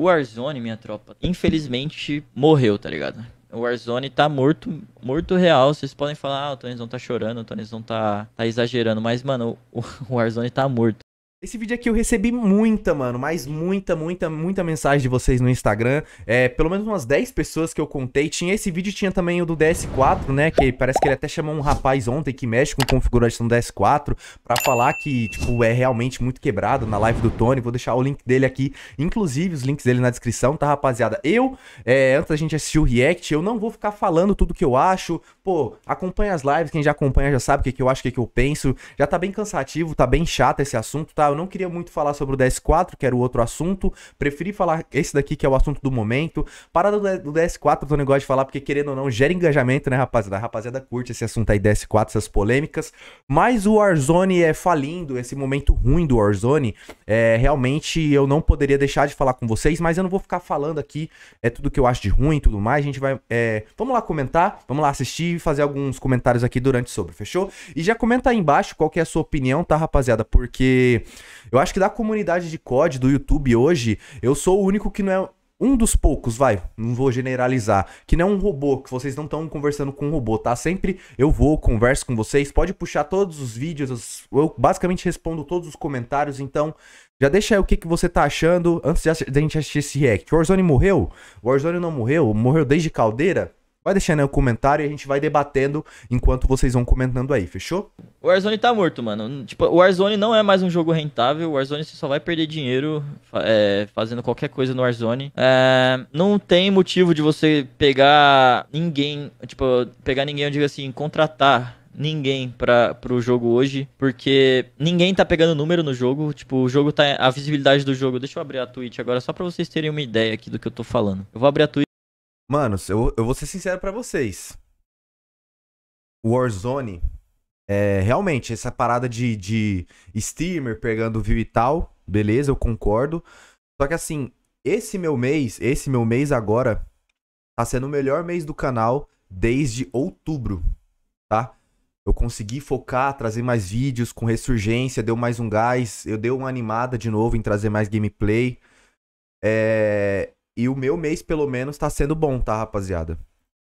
O Warzone, minha tropa, infelizmente morreu, tá ligado? O Warzone tá morto, morto real. Vocês podem falar, ah, o Tonizão tá chorando, o Tonizão tá, tá exagerando. Mas, mano, o, o Warzone tá morto. Esse vídeo aqui eu recebi muita, mano, mas muita, muita, muita mensagem de vocês no Instagram. É, pelo menos umas 10 pessoas que eu contei. Tinha esse vídeo, tinha também o do DS4, né? Que parece que ele até chamou um rapaz ontem que mexe com configuração do DS4 pra falar que, tipo, é realmente muito quebrado na live do Tony. Vou deixar o link dele aqui, inclusive os links dele na descrição, tá, rapaziada? Eu, é, antes da gente assistir o React, eu não vou ficar falando tudo que eu acho. Pô, acompanha as lives, quem já acompanha já sabe o que, que eu acho, o que, que eu penso. Já tá bem cansativo, tá bem chato esse assunto, tá? Eu não queria muito falar sobre o DS4, que era o outro assunto. Preferi falar esse daqui, que é o assunto do momento. Parada do DS4, eu tô negócio de falar, porque querendo ou não, gera engajamento, né, rapaziada? A rapaziada curte esse assunto aí, DS4, essas polêmicas. Mas o Warzone é falindo, esse momento ruim do Warzone. É, realmente eu não poderia deixar de falar com vocês, mas eu não vou ficar falando aqui é tudo que eu acho de ruim e tudo mais. A gente vai. É, vamos lá comentar, vamos lá assistir e fazer alguns comentários aqui durante sobre, fechou? E já comenta aí embaixo qual que é a sua opinião, tá, rapaziada? Porque eu acho que da comunidade de COD do YouTube hoje, eu sou o único que não é um dos poucos, vai, não vou generalizar, que não é um robô, que vocês não estão conversando com um robô, tá? Sempre eu vou, converso com vocês, pode puxar todos os vídeos, eu basicamente respondo todos os comentários, então já deixa aí o que, que você tá achando antes da gente assistir esse react. Warzone morreu? Warzone não morreu? Morreu desde Caldeira? Vai deixando aí o comentário e a gente vai debatendo enquanto vocês vão comentando aí, fechou? O Warzone tá morto, mano. Tipo, o Warzone não é mais um jogo rentável. O Warzone você só vai perder dinheiro é, fazendo qualquer coisa no Warzone. É, não tem motivo de você pegar ninguém, tipo, pegar ninguém, eu digo assim, contratar ninguém para pro jogo hoje, porque ninguém tá pegando número no jogo, tipo, o jogo tá a visibilidade do jogo. Deixa eu abrir a Twitch agora só para vocês terem uma ideia aqui do que eu tô falando. Eu vou abrir a Twitch Mano, eu, eu vou ser sincero para vocês. Warzone, é, realmente, essa parada de, de streamer pegando view e tal, beleza, eu concordo. Só que assim, esse meu mês, esse meu mês agora, tá sendo o melhor mês do canal desde outubro, tá? Eu consegui focar, trazer mais vídeos com ressurgência, deu mais um gás, eu dei uma animada de novo em trazer mais gameplay. É... E o meu mês, pelo menos, tá sendo bom, tá, rapaziada?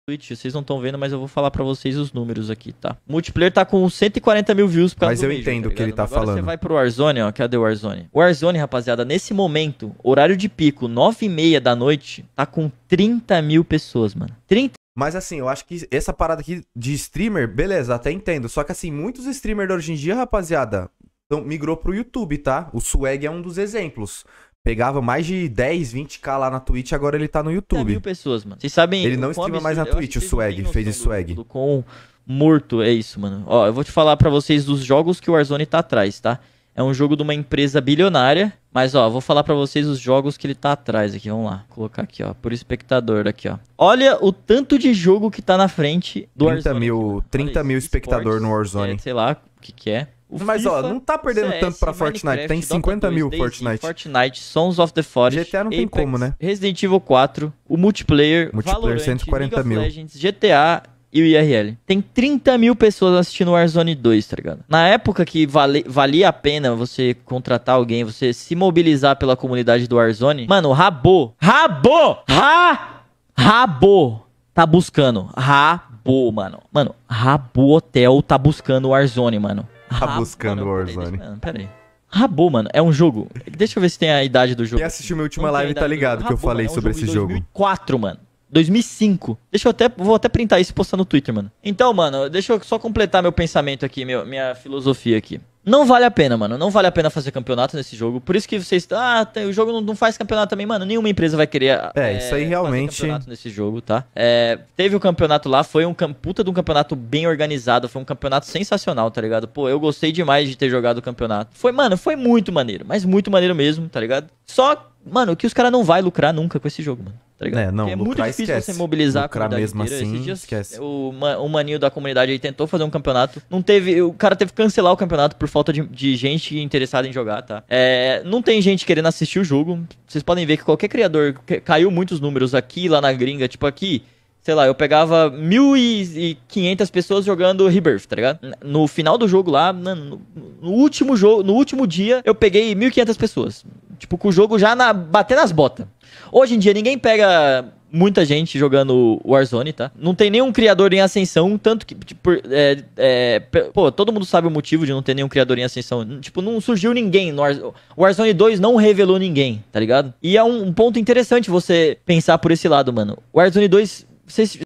Twitch, vocês não estão vendo, mas eu vou falar para vocês os números aqui, tá? O multiplayer tá com 140 mil views por causa Mas eu entendo tá o tá que ele tá Agora falando. você vai pro Warzone, ó. Cadê o Warzone? O Warzone, rapaziada, nesse momento, horário de pico, 9 e meia da noite, tá com 30 mil pessoas, mano. 30 mas assim, eu acho que essa parada aqui de streamer, beleza, até entendo. Só que assim, muitos streamers de hoje em dia, rapaziada, então, migrou pro YouTube, tá? O Swag é um dos exemplos. Pegava mais de 10, 20k lá na Twitch, agora ele tá no tá YouTube. mil pessoas, mano. Vocês sabem... Ele não estima mais na Twitch, o Swag, fez esse Swag. Do, com morto, é isso, mano. Ó, eu vou te falar para vocês dos jogos que o Warzone tá atrás, tá? É um jogo de uma empresa bilionária, mas ó, vou falar para vocês os jogos que ele tá atrás aqui, vamos lá. Vou colocar aqui, ó, por espectador aqui, ó. Olha o tanto de jogo que tá na frente do 30 Warzone. Mil, aqui, 30 mil espectador no Warzone. É, sei lá o que que é. O Mas FIFA, ó, não tá perdendo CS, tanto pra Fortnite, tem 50 2, mil Fortnite. Fortnite, Sons of the Forest, GTA não Apex, tem como, né? Resident Evil 4, o multiplayer, multiplayer Valorant, 140 mil. Legends, GTA e o IRL. Tem 30 mil pessoas assistindo Warzone 2, tá ligado? Na época que vale, valia a pena você contratar alguém, você se mobilizar pela comunidade do Warzone, mano, rabo rabo ra, Rabo! tá buscando, rabo mano. Mano, rabo hotel tá buscando o Warzone, mano tá buscando mano, Warzone. Ah, peraí, aí. Rabu, mano, é um jogo. Deixa eu ver se tem a idade do jogo. Quem assistiu minha última live tá ligado Rabu, que eu falei é um sobre jogo esse jogo. 2004, mano. 2005. Deixa eu até. Vou até printar isso e postar no Twitter, mano. Então, mano, deixa eu só completar meu pensamento aqui, meu, minha filosofia aqui. Não vale a pena, mano. Não vale a pena fazer campeonato nesse jogo. Por isso que vocês. Ah, o jogo não, não faz campeonato também, mano. Nenhuma empresa vai querer. É, é isso aí realmente. campeonato nesse jogo, tá? É, teve o um campeonato lá, foi um puta de um campeonato bem organizado. Foi um campeonato sensacional, tá ligado? Pô, eu gostei demais de ter jogado o campeonato. Foi, mano, foi muito maneiro. Mas muito maneiro mesmo, tá ligado? Só, mano, que os caras não vai lucrar nunca com esse jogo, mano. Tá ligado? É, não, é muito difícil esquece. você mobilizar lucrar a comunidade mesmo Assim, Esses dias, O, o maninho da comunidade aí tentou fazer um campeonato. Não teve. O cara teve que cancelar o campeonato por falta de, de gente interessada em jogar, tá? É, não tem gente querendo assistir o jogo. Vocês podem ver que qualquer criador caiu muitos números aqui lá na gringa, tipo aqui sei lá, eu pegava 1.500 pessoas jogando Rebirth, tá ligado? No final do jogo lá, no, último jogo, no último dia, eu peguei 1.500 pessoas. Tipo, com o jogo já na, batendo as botas. Hoje em dia, ninguém pega muita gente jogando Warzone, tá? Não tem nenhum criador em ascensão, tanto que. Tipo, é, é, pô, todo mundo sabe o motivo de não ter nenhum criador em ascensão. Tipo, não surgiu ninguém. No Warzone, Warzone 2 não revelou ninguém, tá ligado? E é um, um ponto interessante você pensar por esse lado, mano. Warzone 2. Vocês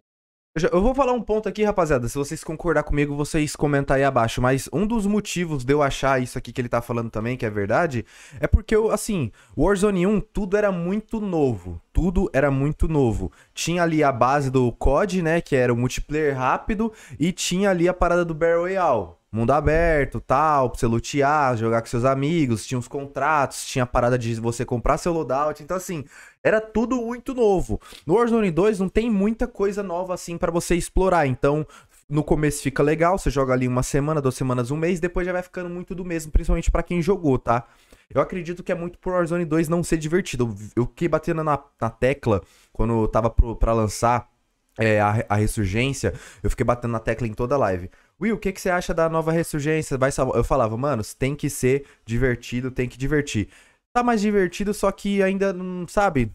eu, já, eu, vou falar um ponto aqui, rapaziada. Se vocês concordar comigo, vocês comentam aí abaixo. Mas um dos motivos de eu achar isso aqui que ele tá falando também, que é verdade, é porque, eu, assim, Warzone 1, tudo era muito novo. Tudo era muito novo. Tinha ali a base do COD, né? Que era o multiplayer rápido. E tinha ali a parada do Battle Royale mundo aberto, tal, pra você lutear, jogar com seus amigos, tinha os contratos, tinha a parada de você comprar seu loadout, então assim, era tudo muito novo. No Warzone 2 não tem muita coisa nova assim para você explorar, então no começo fica legal, você joga ali uma semana, duas semanas, um mês, depois já vai ficando muito do mesmo, principalmente para quem jogou, tá? Eu acredito que é muito por Warzone 2 não ser divertido. Eu fiquei batendo na, na tecla quando tava pro, pra lançar é, a, a ressurgência, eu fiquei batendo na tecla em toda a live. Will, o que, que você acha da nova ressurgência? Vai salvar? Eu falava, mano, tem que ser divertido, tem que divertir. Tá mais divertido, só que ainda não sabe.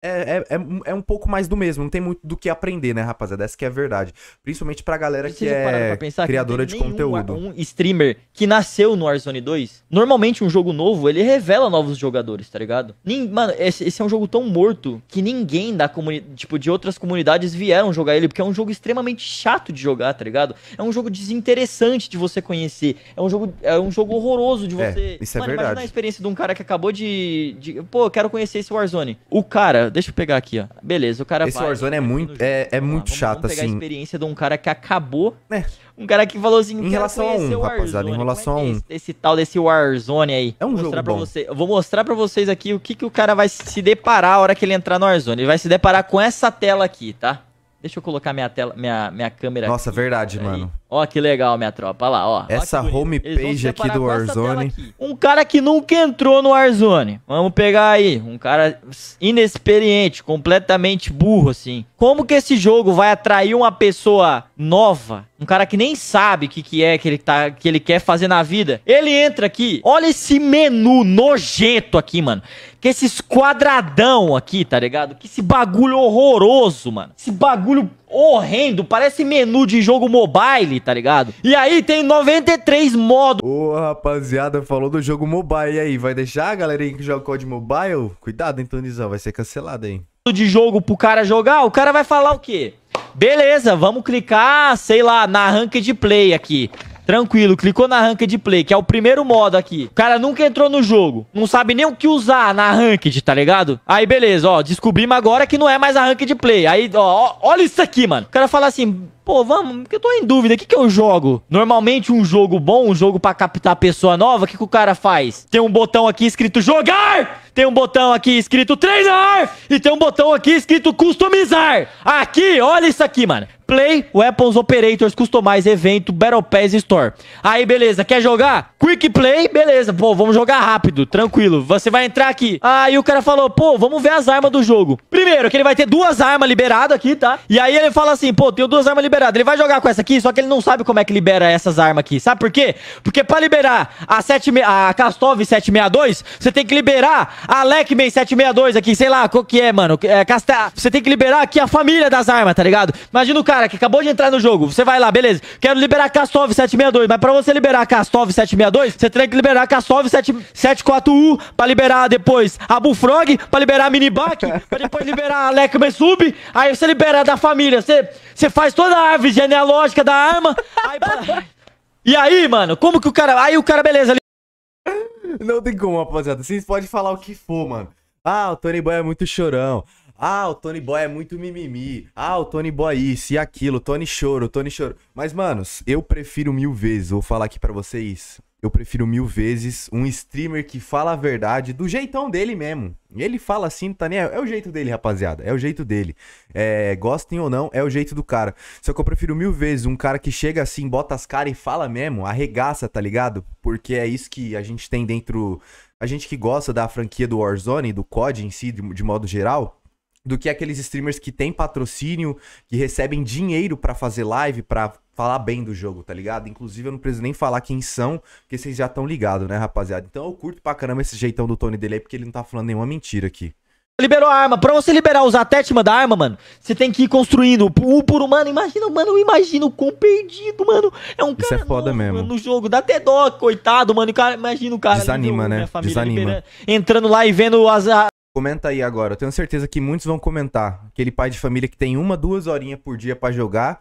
É, é, é, é, um pouco mais do mesmo, não tem muito do que aprender, né, rapaziada? Essa que é a verdade. Principalmente pra galera que é criadora que de conteúdo. Um streamer que nasceu no Warzone 2, normalmente um jogo novo, ele revela novos jogadores, tá ligado? Nem, mano, esse, esse, é um jogo tão morto que ninguém da comunidade, tipo, de outras comunidades vieram jogar ele, porque é um jogo extremamente chato de jogar, tá ligado? É um jogo desinteressante de você conhecer. É um jogo, é um jogo horroroso de é, você. É, isso é verdade. imagina a experiência de um cara que acabou de, de. Pô, quero conhecer esse Warzone. O cara deixa eu pegar aqui, ó. Beleza, o cara Esse vai, Warzone é tá muito, é, é muito vamos, chato, vamos pegar assim. a experiência de um cara que acabou. É. Um cara que falou assim, em relação a um, rapaziada, em é relação é a um. Esse, esse, tal desse Warzone aí. É um vou jogo bom. Você, vou mostrar para vocês aqui o que, que o cara vai se deparar a hora que ele entrar no Warzone. Ele vai se deparar com essa tela aqui, tá? Deixa eu colocar minha tela, minha, minha câmera Nossa, aqui, verdade, mano. Ó que legal, minha tropa, olha lá, ó. Essa homepage aqui do Warzone. Aqui. Um cara que nunca entrou no Warzone. Vamos pegar aí, um cara inexperiente, completamente burro, assim. Como que esse jogo vai atrair uma pessoa nova, um cara que nem sabe o que, que é que ele, tá, que ele quer fazer na vida? Ele entra aqui, olha esse menu nojento aqui, mano. Que esses quadradão aqui, tá ligado? Que esse bagulho horroroso, mano. Esse bagulho horrendo, parece menu de jogo mobile, tá ligado? E aí tem 93 modos. Ô, rapaziada, falou do jogo mobile. aí, vai deixar a galerinha que joga COD Mobile? Cuidado, hein, Tonizão, vai ser cancelado, hein? De jogo pro cara jogar, o cara vai falar o quê? Beleza, vamos clicar, sei lá, na Ranked Play aqui. Tranquilo, clicou na Ranked Play, que é o primeiro modo aqui. O cara nunca entrou no jogo, não sabe nem o que usar na Ranked, tá ligado? Aí, beleza, ó, descobrimos agora que não é mais a Ranked Play. Aí, ó, ó olha isso aqui, mano. O cara fala assim, pô, vamos, que eu tô em dúvida, o que que eu jogo? Normalmente um jogo bom, um jogo pra captar pessoa nova, o que que o cara faz? Tem um botão aqui escrito jogar, tem um botão aqui escrito treinar e tem um botão aqui escrito customizar. Aqui, olha isso aqui, mano. Play Weapons Operators Customize Evento Battle Pass Store. Aí, beleza, quer jogar? Quick Play, beleza, pô, vamos jogar rápido, tranquilo. Você vai entrar aqui. Aí o cara falou, pô, vamos ver as armas do jogo. Primeiro, que ele vai ter duas armas liberadas aqui, tá? E aí ele fala assim, pô, tenho duas armas liberadas. Ele vai jogar com essa aqui, só que ele não sabe como é que libera essas armas aqui. Sabe por quê? Porque pra liberar a, 7, a Kastov 762, você tem que liberar a Lekman 762 aqui, sei lá, qual que é, mano. É, Castel... Você tem que liberar aqui a família das armas, tá ligado? Imagina o cara cara que acabou de entrar no jogo, você vai lá, beleza. Quero liberar Castov 762, mas pra você liberar Castov 762, você tem que liberar Castov 74 u pra liberar depois a Bullfrog, pra liberar a Minibuck, pra depois liberar a Lekme Sub, aí você libera da família, você, você faz toda a árvore genealógica da arma, aí pra... E aí, mano, como que o cara. Aí o cara, beleza. Li... Não tem como, rapaziada. Vocês podem falar o que for, mano. Ah, o Tony Boy é muito chorão. Ah, o Tony Boy é muito mimimi. Ah, o Tony Boy isso e aquilo. Tony choro, Tony choro. Mas, manos, eu prefiro mil vezes, vou falar aqui para vocês. Eu prefiro mil vezes um streamer que fala a verdade do jeitão dele mesmo. Ele fala assim, tá nem. É o jeito dele, rapaziada. É o jeito dele. É, gostem ou não, é o jeito do cara. Só que eu prefiro mil vezes um cara que chega assim, bota as caras e fala mesmo, arregaça, tá ligado? Porque é isso que a gente tem dentro. A gente que gosta da franquia do Warzone, do COD em si, de, de modo geral do que aqueles streamers que têm patrocínio, que recebem dinheiro para fazer live, para falar bem do jogo, tá ligado? Inclusive eu não preciso nem falar quem são, porque vocês já estão ligados, né, rapaziada? Então eu curto pra caramba esse jeitão do Tony dele aí, porque ele não tá falando nenhuma mentira aqui. Liberou a arma. Pra você liberar, usar a tétima da arma, mano, você tem que ir construindo um por um, mano. Imagina, mano, eu imagino o quão perdido, mano. É um Isso cara é foda novo, mesmo. Mano, no jogo. Dá até dó, coitado, mano. cara, imagina o cara. Desanima, né? Desanima. Liberando, entrando lá e vendo as, Comenta aí agora. Eu tenho certeza que muitos vão comentar. Aquele pai de família que tem uma, duas horinhas por dia para jogar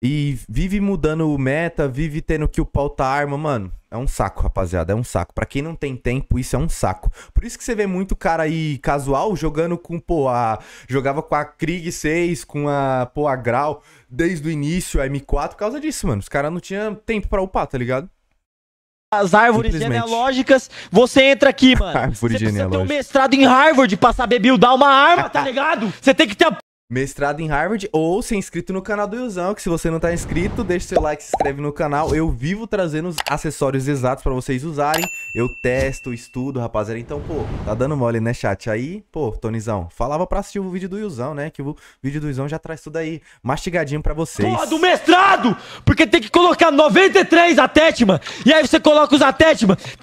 e vive mudando o meta, vive tendo que upar a arma, mano. É um saco, rapaziada, é um saco. Para quem não tem tempo, isso é um saco. Por isso que você vê muito cara aí casual jogando com, pô, a... jogava com a Krieg 6, com a, pô, a Grau, desde o início, a M4, por causa disso, mano. Os caras não tinham tempo para upar, tá ligado? as árvores genealógicas, você entra aqui, mano. você precisa ter um mestrado em Harvard pra saber buildar uma arma, ah, tá, tá ligado? Você tem que ter a mestrado em Harvard ou ser inscrito no canal do Yuzão, que se você não tá inscrito, deixa seu like, se inscreve no canal. Eu vivo trazendo os acessórios exatos para vocês usarem. Eu testo, estudo, rapaziada. Então, pô, tá dando mole, né, chat? Aí, pô, Tonizão, falava pra assistir o vídeo do Yuzão, né? Que o vídeo do Yuzão já traz tudo aí mastigadinho para vocês. Porra, do mestrado! Porque tem que colocar 93 a E aí você coloca os a tem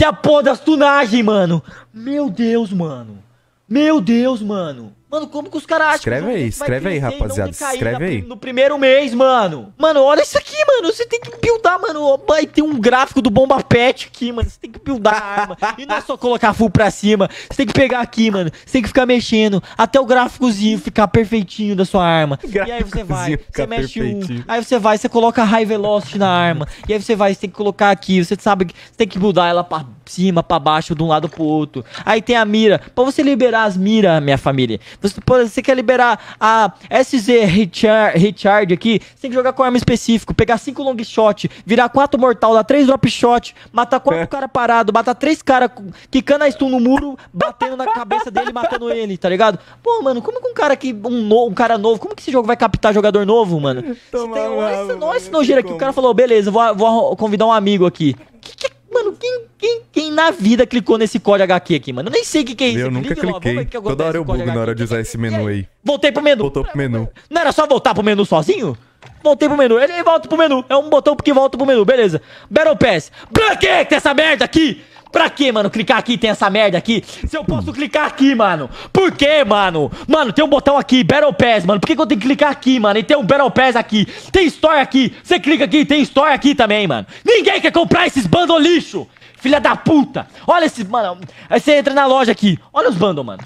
a porra das tunagens, mano. Meu Deus, mano. Meu Deus, mano. Mano, como que os caras acham escreve aí, Escreve aí, rapaziada. Escreve aí. No primeiro mês, mano. Mano, olha isso aqui, mano. Você tem que buildar, mano. Vai ter um gráfico do Bomba Pet aqui, mano. Você tem que buildar a arma. E não é só colocar full pra cima. Você tem que pegar aqui, mano. Você tem que ficar mexendo. Até o gráficozinho ficar perfeitinho da sua arma. E aí você vai, você mexe um. Aí você vai, você coloca high velocity na arma. E aí você vai, você tem que colocar aqui. Você sabe que você tem que buildar ela pra cima, para baixo, de um lado pro outro. Aí tem a mira. Pra você liberar as miras, minha família. Você, você quer liberar a SZ Richard, Richard aqui, você tem que jogar com arma específica, pegar cinco long shot, virar quatro mortal, dar três drop shot, matar quatro é. cara parado, matar três cara quicando a stun no muro, batendo na cabeça dele, matando ele, tá ligado? Pô, mano, como que um cara que um, no, um cara novo, como que esse jogo vai captar jogador novo, mano? Toma, tem, esse, olha esse nojeiro aqui, o cara falou, beleza, vou, vou convidar um amigo aqui. Que, que Mano, quem, quem, quem na vida clicou nesse código HQ aqui, mano? Eu nem sei o que, que é isso. Eu nunca cliquei. Logo, Toda hora eu bugo na hora de usar esse menu aí. Voltei pro menu. Voltou pro menu. Não era só voltar pro menu sozinho? Voltei pro menu. Ele volta pro menu. É um botão que volta pro menu. Beleza. Battle Pass. Blanquei essa merda aqui. Pra que, mano, clicar aqui tem essa merda aqui? Se eu posso clicar aqui, mano. Por que, mano? Mano, tem um botão aqui, Battle Pass, mano. Por que, que eu tenho que clicar aqui, mano? E tem um Battle Pass aqui. Tem Store aqui. Você clica aqui, tem Store aqui também, mano. Ninguém quer comprar esses bundles lixo. Filha da puta. Olha esses, mano. Aí você entra na loja aqui. Olha os bundles, mano.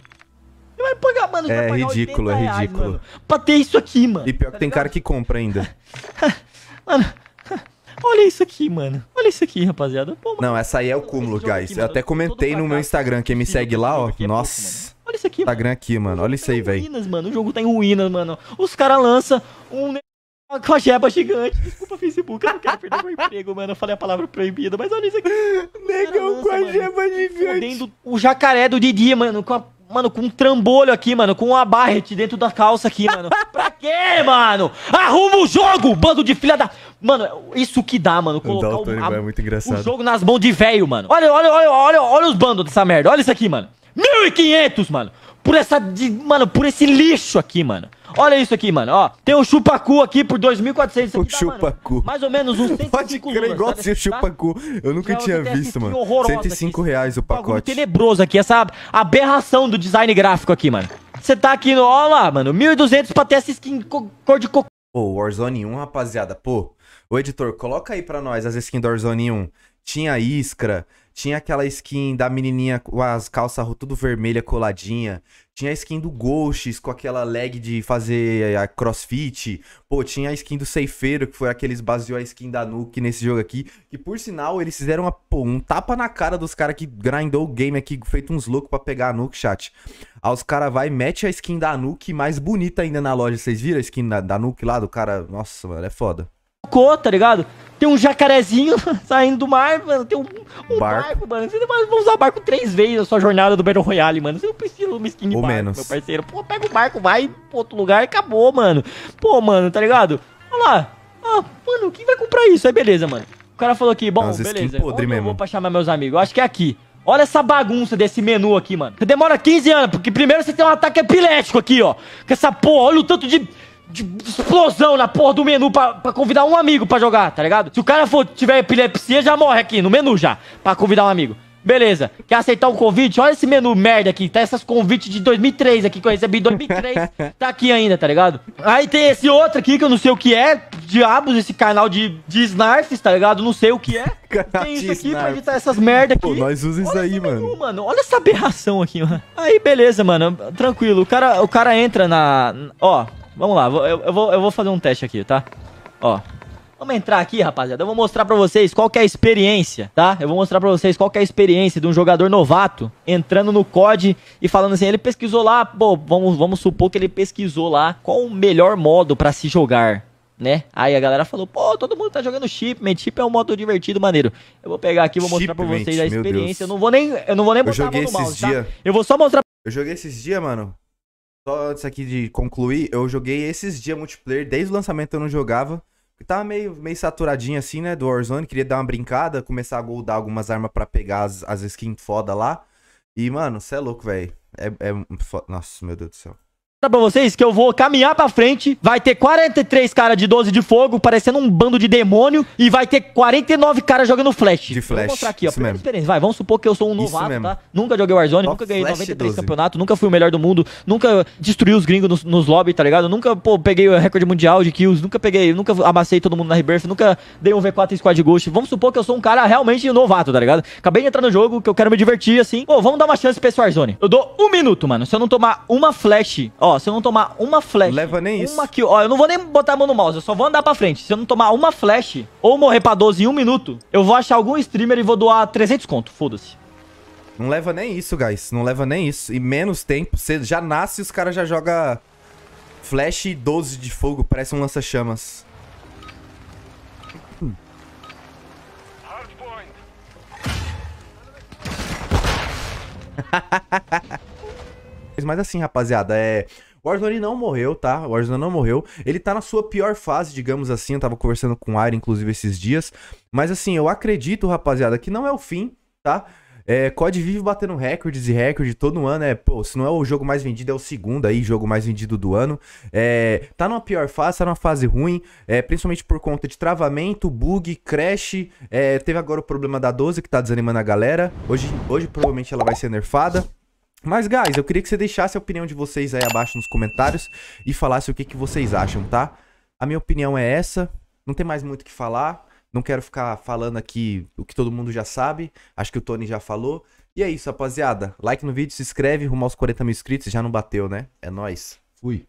Vai pagar, mano, é ridículo, é reais, é ridículo. Mano, pra ter isso aqui, mano. E pior que tá tem ligado? cara que compra ainda. mano, olha isso aqui, mano isso aqui, rapaziada. Pô, mano, não, essa aí é o cúmulo, guys. Aqui, eu até comentei no meu Instagram, quem me segue lá, ó. É nossa. Pouco, Olha isso aqui, Instagram mano. aqui, mano. Olha isso aí, velho. ruínas, mano. O jogo tá em ruínas, mano. Os caras lançam um a jeba gigante. Desculpa, Facebook, eu não quero perder meu emprego, mano. Eu falei a palavra proibida, mas olha isso aqui. Negão, jeba gigante. Fodendo o jacaré do Didi, mano, com a Mano, com um trambolho aqui, mano. Com uma barret dentro da calça aqui, mano. pra quê, mano? Arruma o jogo, bando de filha da... Mano, isso que dá, mano. Colocar então, o, o a, é muito engraçado. o jogo nas mãos de velho, mano. Olha, olha, olha, olha, olha os bandos dessa merda. Olha isso aqui, mano. 1.500, mano. Por essa... De, mano, por esse lixo aqui, mano. Olha isso aqui, mano, ó. Tem o chupacu aqui por 2.400. O chupacu. Mais ou menos uns 105 Pode crer, lulas, igual esse chupacu. Eu nunca Já, é tinha visto, assim, mano. 105 aqui, reais o pacote. tenebroso aqui, essa aberração do design gráfico aqui, mano. Você tá aqui no... Ó lá, mano, 1.200 pra ter essa skin cor de cocô. Pô, Warzone 1, rapaziada, pô. O editor, coloca aí pra nós as skins do Warzone 1. Tinha Iskra, tinha aquela skin da menininha com as calças tudo vermelha coladinha. Tinha a skin do Ghosts com aquela leg de fazer a eh, crossfit. Pô, tinha a skin do Ceifeiro, que foi aqueles baseou a skin da Nuke nesse jogo aqui. E por sinal, eles fizeram uma, pô, um tapa na cara dos caras que grindou o game aqui, feito uns loucos para pegar a Nuke, chat. Aí os caras vai mete a skin da Nuke mais bonita ainda na loja. Vocês viram a skin da, da Nuke lá do cara? Nossa, mano, é foda. Ficou, tá ligado? Tem um jacarezinho saindo do mar, mano. Tem um, um barco. barco. mano. Vocês vão usar barco três vezes na sua jornada do Battle Royale, mano. Você não precisa de uma skin de Ou barco, menos. meu parceiro. Pô, pega o barco, vai pro outro lugar e acabou, mano. Pô, mano, tá ligado? Olha lá. Ah, mano, quem vai comprar isso? Aí beleza, mano. O cara falou aqui, bom, Nossa, beleza. Podre mesmo. eu vou pra chamar meus amigos? Eu acho que é aqui. Olha essa bagunça desse menu aqui, mano. Você demora 15 anos, porque primeiro você tem um ataque epilético aqui, ó. Com essa porra, olha o tanto de de explosão na porra do menu pra, pra convidar um amigo pra jogar, tá ligado? Se o cara for, tiver epilepsia, já morre aqui no menu já, pra convidar um amigo. Beleza, quer aceitar um convite? Olha esse menu merda aqui, tá essas convites de 2003 aqui que eu recebi em 2003, tá aqui ainda, tá ligado? Aí tem esse outro aqui que eu não sei o que é, diabos, esse canal de, de snarfs, tá ligado? Não sei o que é. tem isso aqui pra editar essas merda aqui. Pô, nós usamos isso aí, menu, mano. mano. Olha essa aberração aqui, mano. Aí, beleza, mano, tranquilo. O cara, o cara entra na... Ó, Vamos lá, eu, eu, vou, eu vou fazer um teste aqui, tá? Ó. Vamos entrar aqui, rapaziada. Eu vou mostrar pra vocês qual é a experiência, tá? Eu vou mostrar pra vocês qual é a experiência de um jogador novato entrando no COD e falando assim, ele pesquisou lá, pô, vamos, vamos supor que ele pesquisou lá qual o melhor modo pra se jogar, né? Aí a galera falou, pô, todo mundo tá jogando Shipment, chip é um modo divertido, maneiro. Eu vou pegar aqui, vou mostrar Shipment, pra vocês a experiência. Eu não vou nem, eu não vou nem botar eu joguei a mão no mouse, tá? Eu vou só mostrar... Eu joguei esses dias, mano. Só antes aqui de concluir, eu joguei esses dias multiplayer, desde o lançamento eu não jogava. tava tá meio, meio saturadinho assim, né, do Warzone, queria dar uma brincada, começar a goldar algumas armas para pegar as, as skins foda lá. E, mano, cê é louco, velho. É, é. Nossa, meu Deus do céu para vocês que eu vou caminhar para frente, vai ter 43 caras de 12 de fogo, parecendo um bando de demônio, e vai ter 49 caras jogando flash. De flash. Vou mostrar aqui, ó, primeira mesmo. experiência. Vai, vamos supor que eu sou um novato, tá? Nunca joguei Warzone, Top nunca ganhei 93 campeonatos, nunca fui o melhor do mundo, nunca destruí os gringos nos, nos lobbies, tá ligado? Nunca, pô, peguei o recorde mundial de kills, nunca peguei, nunca amassei todo mundo na Rebirth, nunca dei um V4 em Squad Ghost. Vamos supor que eu sou um cara realmente novato, tá ligado? Acabei de entrar no jogo, que eu quero me divertir, assim. Pô, vamos dar uma chance pra esse Warzone. Eu dou um minuto, mano. Se eu não tomar uma flash, ó, Ó, se eu não tomar uma flash. Leva nem isso. Uma kill. Ó, eu não vou nem botar a mão no mouse, eu só vou andar pra frente. Se eu não tomar uma flash ou morrer pra 12 em um minuto, eu vou achar algum streamer e vou doar 300 conto. Foda-se. Não leva nem isso, guys. Não leva nem isso. E menos tempo. Você já nasce e os caras já jogam flash e 12 de fogo. Parece um lança-chamas. Mas assim, rapaziada, é... O Warzone não morreu, tá? O Warzone não morreu. Ele tá na sua pior fase, digamos assim. Eu tava conversando com o Ayr, inclusive, esses dias. Mas assim, eu acredito, rapaziada, que não é o fim, tá? É, COD vive batendo recordes e recordes todo ano. É, pô, se não é o jogo mais vendido, é o segundo aí, jogo mais vendido do ano. É, tá numa pior fase, tá numa fase ruim, é, principalmente por conta de travamento, bug, crash. É, teve agora o problema da 12 que tá desanimando a galera. Hoje, hoje provavelmente ela vai ser nerfada. Mas, guys, eu queria que você deixasse a opinião de vocês aí abaixo nos comentários e falasse o que, que vocês acham, tá? A minha opinião é essa. Não tem mais muito o que falar. Não quero ficar falando aqui o que todo mundo já sabe. Acho que o Tony já falou. E é isso, rapaziada. Like no vídeo, se inscreve, rumo aos 40 mil inscritos. Já não bateu, né? É nóis. Fui.